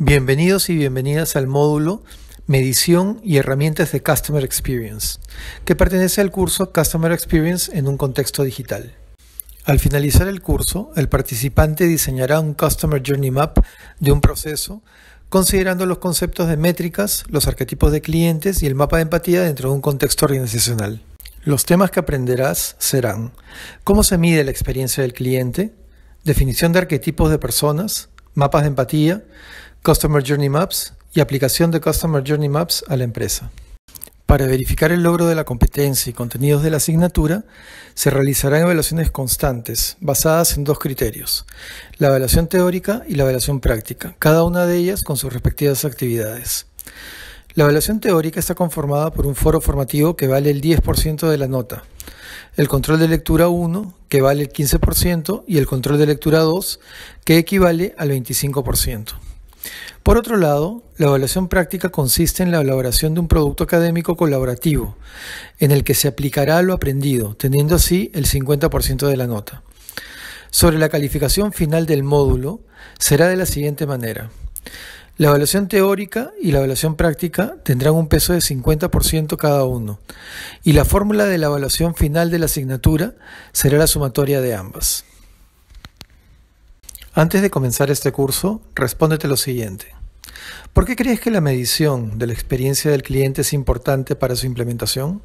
Bienvenidos y bienvenidas al módulo Medición y herramientas de Customer Experience, que pertenece al curso Customer Experience en un contexto digital. Al finalizar el curso, el participante diseñará un Customer Journey Map de un proceso, considerando los conceptos de métricas, los arquetipos de clientes y el mapa de empatía dentro de un contexto organizacional. Los temas que aprenderás serán cómo se mide la experiencia del cliente, definición de arquetipos de personas, mapas de empatía, Customer Journey Maps y aplicación de Customer Journey Maps a la empresa. Para verificar el logro de la competencia y contenidos de la asignatura, se realizarán evaluaciones constantes, basadas en dos criterios, la evaluación teórica y la evaluación práctica, cada una de ellas con sus respectivas actividades. La evaluación teórica está conformada por un foro formativo que vale el 10% de la nota, el control de lectura 1, que vale el 15%, y el control de lectura 2, que equivale al 25%. Por otro lado, la evaluación práctica consiste en la elaboración de un producto académico colaborativo, en el que se aplicará lo aprendido, teniendo así el 50% de la nota. Sobre la calificación final del módulo, será de la siguiente manera. La evaluación teórica y la evaluación práctica tendrán un peso de 50% cada uno, y la fórmula de la evaluación final de la asignatura será la sumatoria de ambas. Antes de comenzar este curso, respóndete lo siguiente. ¿Por qué crees que la medición de la experiencia del cliente es importante para su implementación?